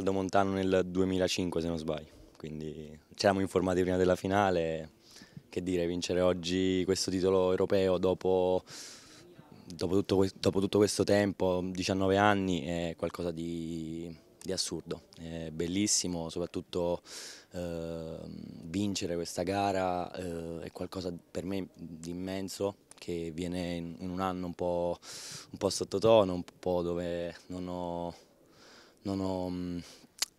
Aldo Montano nel 2005 se non sbaglio, quindi ci eravamo informati prima della finale, che dire, vincere oggi questo titolo europeo dopo, dopo, tutto, dopo tutto, questo tempo, 19 anni, è qualcosa di, di assurdo, è bellissimo, soprattutto eh, vincere questa gara eh, è qualcosa per me di immenso che viene in un anno un po', un po sottotono, un po' dove non ho non ho, mm,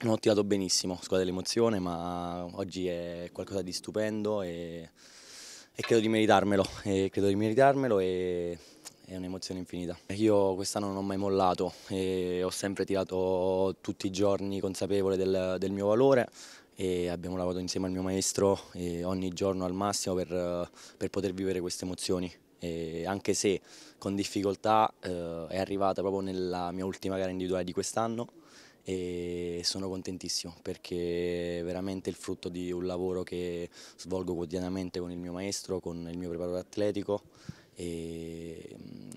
non ho tirato benissimo, scusate dell'emozione, ma oggi è qualcosa di stupendo e, e credo di meritarmelo, e credo di meritarmelo e è un'emozione infinita. Io quest'anno non ho mai mollato e ho sempre tirato tutti i giorni consapevole del, del mio valore e abbiamo lavorato insieme al mio maestro ogni giorno al massimo per, per poter vivere queste emozioni. E anche se con difficoltà eh, è arrivata proprio nella mia ultima gara individuale di quest'anno e sono contentissimo perché è veramente il frutto di un lavoro che svolgo quotidianamente con il mio maestro, con il mio preparatore atletico mm,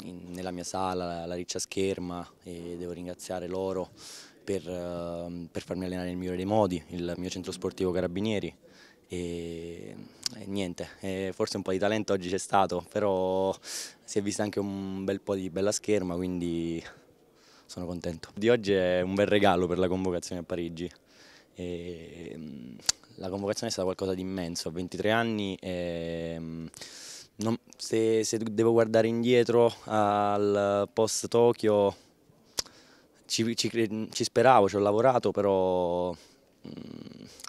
in, nella mia sala, la, la riccia scherma e devo ringraziare loro per, ehm, per farmi allenare nel migliore dei modi, il mio centro sportivo Carabinieri. E, e niente, e forse un po' di talento oggi c'è stato, però si è vista anche un bel po' di bella scherma, quindi sono contento. Di oggi è un bel regalo per la convocazione a Parigi. E, ehm, la convocazione è stata qualcosa di immenso, ho 23 anni e ehm, non, se, se devo guardare indietro al post Tokyo ci, ci, ci speravo, ci ho lavorato, però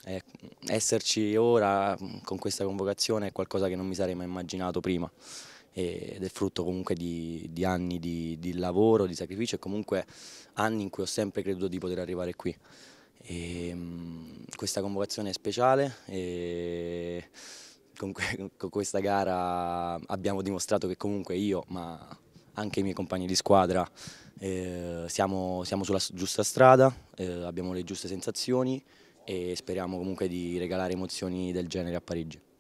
eh, esserci ora mm, con questa convocazione è qualcosa che non mi sarei mai immaginato prima ed è frutto comunque di, di anni di, di, lavoro, di sacrificio e comunque anni in cui ho sempre creduto di poter arrivare qui. E, mm, questa convocazione è speciale e con, que con questa gara abbiamo dimostrato che comunque io, ma anche i miei compagni di squadra eh, siamo, siamo, sulla giusta strada, eh, abbiamo le giuste sensazioni e speriamo comunque di regalare emozioni del genere a Parigi.